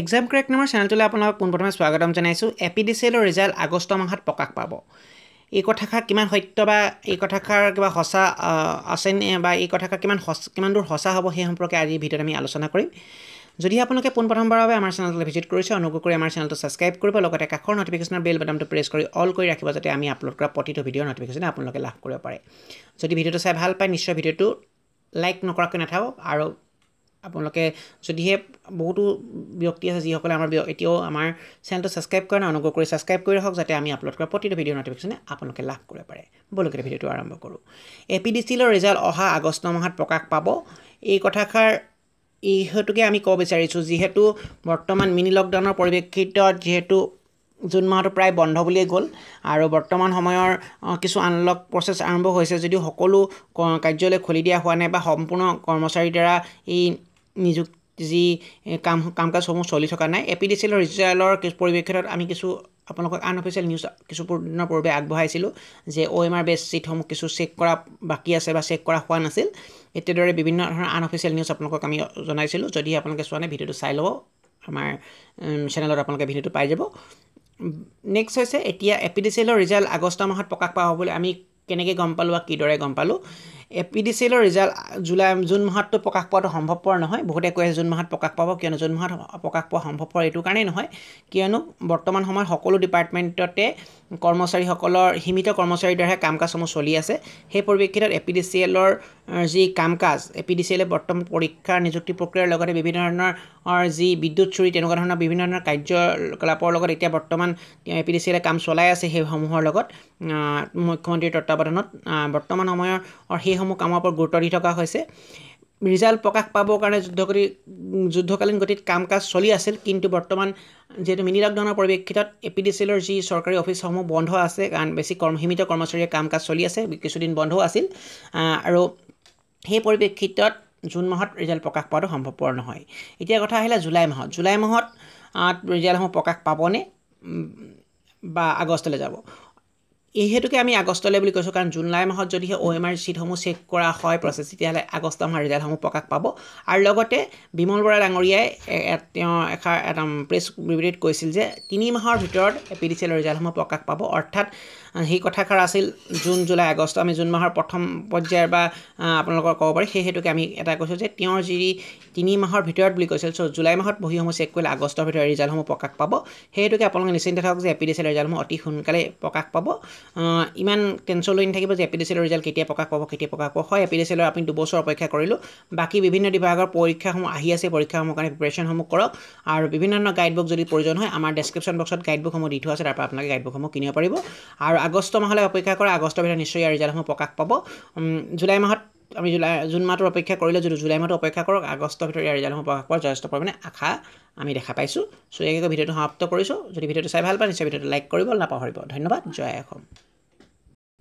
exam crack নামৰ চেনেলটোলৈ আপোনাক পোনপ্ৰথমে স্বাগতম জনাইছোঁ এপিডিচিয়েলৰ ৰিজাল্ট আগষ্ট মাহত প্ৰকাশ পাব এই কথাষাৰ কিমান সত্য বা এই কথাষাৰ কিবা সঁচা আছে বা এই কথাষাৰ কিমান সঁচ কিমান দূৰ সঁচা হ'ব সেই সম্পৰ্কে আজিৰ ভিডিঅ'ত আমি আলোচনা কৰিম যদিহে আপোনালোকে পোনপ্ৰথমবাৰৰ বাবে আমাৰ চেনেলটো ভিজিট কৰিছে অনুগ্ৰহ কৰি আমাৰ চেনেলটো ছাবস্ক্ৰাইব কৰিব লগতে কাষৰ নটিফিকেশ্যনৰ বেল বাটনটো প্ৰেছ কৰি অল কৰি ৰাখিব যাতে আমি আপলোড কৰা প্ৰতিটো ভিডিঅ'ৰ নটিফিকেশ্যন আপোনালোকে লাভ কৰিব পাৰে যদি ভিডিঅ'টো চাই ভাল পায় নিশ্চয় ভিডিঅ'টো লাইক নকৰাকৈ নাথাকক আৰু আপোনালোকে যদিহে বহুতো ব্যক্তি আছে যিসকলে আমাৰ এতিয়াও আমাৰ চেনেলটো ছাবস্ক্ৰাইব কৰা নাই অনুগ্ৰহ কৰি ছাবস্ক্ৰাইব কৰি ৰাখক যাতে আমি আপলোড কৰা প্ৰতিটো ভিডিঅ' ন'টিফিকেশ্যনে আপোনালোকে লাভ কৰিব পাৰে ব'লকে ভিডিঅ'টো আৰম্ভ কৰোঁ এ পি ডি চিলৰ ৰিজাল্ট অহা আগষ্ট মাহত প্ৰকাশ পাব এই কথাষাৰ এইহেতুকে আমি ক'ব বিচাৰিছোঁ যিহেতু বৰ্তমান মিনি লকডাউনৰ পৰিপ্ৰেক্ষিতত যিহেতু জুন মাহটো প্ৰায় বন্ধ বুলিয়েই গ'ল আৰু বৰ্তমান সময়ৰ কিছু আনলক প্ৰচেছ আৰম্ভ হৈছে যদিও সকলো কাৰ্যালয় খুলি দিয়া হোৱা নাই বা সম্পূৰ্ণ কৰ্মচাৰীৰ দ্বাৰা এই নিযুক্তি যি কাম কাম কাজসমূহ চলি থকা নাই এ পি ডি চি এলৰ ৰিজাল্টৰ কিছু পৰিপ্ৰেক্ষিতত আমি কিছু আপোনালোকক আনঅফিচিয়েল নিউজ কিছু দিনৰ পূৰ্বে আগবঢ়াইছিলোঁ যে অ' এম আৰ বেছ চিটসমূহ কিছু চেক কৰা বাকী আছে বা চেক কৰা হোৱা নাছিল এতিয়াদৰে বিভিন্ন ধৰণৰ আনঅফিচিয়েল নিউজ আপোনালোকক আমি জনাইছিলোঁ যদিহে আপোনালোকে চোৱা নাই ভিডিঅ'টো চাই ল'ব আমাৰ চেনেলত আপোনালোকে ভিডিঅ'টো পাই যাব নেক্সট হৈছে এতিয়া এ পি ডি চি এলৰ ৰিজাল্ট আগষ্ট মাহত প্ৰকাশ পাব বুলি আমি কেনেকৈ গম পালোঁ বা কিদৰে গম পালোঁ এ পি ডি চিলৰ ৰিজাল্ট জুলাই জুন মাহতটো প্ৰকাশ পোৱাটো সম্ভৱপৰ নহয় বহুতে কৈ আছে জুন মাহত প্ৰকাশ পাব কিয়নো জুন মাহত প্ৰকাশ পোৱা সম্ভৱপৰ এইটো কাৰণেই নহয় কিয়নো বৰ্তমান সময়ত সকলো ডিপাৰ্টমেণ্টতে কৰ্মচাৰীসকলৰ সীমিত কৰ্মচাৰীৰ দ্বাৰাহে কাম কাজসমূহ চলি আছে সেই পৰিপ্ৰেক্ষিতত এ পি ডি চি এলৰ যি কাম কাজ এ পি ডি চি এলে বৰ্তমান পৰীক্ষাৰ নিযুক্তি প্ৰক্ৰিয়াৰ লগতে বিভিন্ন ধৰণৰ যি বিদ্যুৎ চুৰি তেনেকুৱা ধৰণৰ বিভিন্ন ধৰণৰ কাৰ্যকলাপৰ লগত এতিয়া বৰ্তমান এ পি ডি চি এলে কাম চলাই আছে সেইসমূহৰ লগত মুখ্যমন্ত্ৰীৰ তত্বাৱধানত বৰ্তমান সময়ৰ সেই সেইসমূহ কামৰ ওপৰত গুৰুত্ব দি থকা হৈছে ৰিজাল্ট প্ৰকাশ পাবৰ কাৰণে যুদ্ধগতি যুদ্ধকালীন গতিত কাম কাজ চলি আছিল কিন্তু বৰ্তমান যিহেতু মিনি লকডাউনৰ পৰিপ্ৰেক্ষিতত এ পি ডি চি এলৰ যি চৰকাৰী অফিচসমূহ বন্ধ আছে কাৰণ বেছি কৰ্ম সীমিত কৰ্মচাৰীয়ে কাম কাজ চলি আছে কিছুদিন বন্ধ আছিল আৰু সেই পৰিপ্ৰেক্ষিতত জুন মাহত ৰিজাল্ট প্ৰকাশ পোৱাটো সম্ভৱপৰ নহয় এতিয়া কথা আহিলে জুলাই মাহত জুলাই মাহত ৰিজাল্টসমূহ প্ৰকাশ পাবনে বা আগষ্টলৈ যাব এই হেতুকে আমি আগষ্টলৈ বুলি কৈছোঁ কাৰণ জুলাই মাহত যদিহে অ' এম আৰ চিটসমূহ চেক কৰা হয় প্ৰচেছ তেতিয়াহ'লে আগষ্ট মাহৰ ৰিজাল্টসমূহ প্ৰকাশ পাব আৰু লগতে বিমল বৰা ডাঙৰীয়াই তেওঁ এষাৰ এটা প্ৰেছ বিবৃতিত কৈছিল যে তিনি মাহৰ ভিতৰত এ পি ডি চি এলৰ ৰিজাল্টসমূহ প্ৰকাশ পাব অৰ্থাৎ সেই কথাষাৰ আছিল জুন জুলাই আগষ্ট আমি জুন মাহৰ প্ৰথম পৰ্যায়ৰ বা আপোনালোকৰ ক'ব পাৰি সেই হেতুকে আমি এটা কৈছোঁ যে তেওঁৰ যি তিনি মাহৰ ভিতৰত বুলি কৈছিল চ' জুলাই মাহত বহীসমূহ চেক কৰিলে আগষ্টৰ ভিতৰত ৰিজাল্টসমূহ প্ৰকাশ পাব সেই হেতুকে আপোনালোকে নিশ্চিন্ত থাকক যে A P D C L ৰিজাল্টসমূহ অতি সোনকালে প্ৰকাশ পাব ইমান কেঞ্চল লৈ নাথাকিব যে এ পি ডি এপিডিচিয়েলৰ ৰিজাল্ট কেতিয়া প্ৰকাশ পাব কেতিয়া প্ৰকাশ পাব হয় এ পি ডি এপিডিচিয়েলৰ আপুনি দুবছৰ অপেক্ষা কৰিলোঁ বাকী বিভিন্ন বিভাগৰ পৰীক্ষাসমূহ আহি আছে পৰীক্ষাসমূহৰ কাৰণে প্ৰিপেৰেশ্যনসমূহ কৰক আৰু বিভিন্ন ধৰণৰ গাইডবুক যদি প্ৰয়োজন হয় আমাৰ ডেছক্ৰিপশ্যন বক্সত গাইডবুকসমূহ দি থোৱা আছে তাৰপৰা আপোনালোকে গাইডবুকসমূহ কিনিব পাৰিব আৰু আগষ্ট মাহলৈ অপেক্ষা কৰে আগষ্টৰ ভিতৰত নিশ্চয় ইয়াৰ ৰিজাল্টসমূহ প্ৰকাশ পাব জুলাই মাহত আমি জুলাই জুন মাহটোৰ অপেক্ষা কৰিলে যদি জুলাই মাহটো অপেক্ষা কৰক আগষ্ট ভিতৰত ইয়াৰ ৰিজাল্টসমূহ প্ৰকাশ পোৱাৰ যথেষ্ট পৰিমাণে আশা আমি দেখা পাইছোঁ চ' এইকৈ ভিডিঅ'টো সমাপ্ত কৰিছোঁ যদি ভিডিঅ'টো চাই ভাল পায় নিশ্চয় ভিডিঅ'টো লাইক কৰিব নাপাহৰিব ধন্যবাদ জয় অসম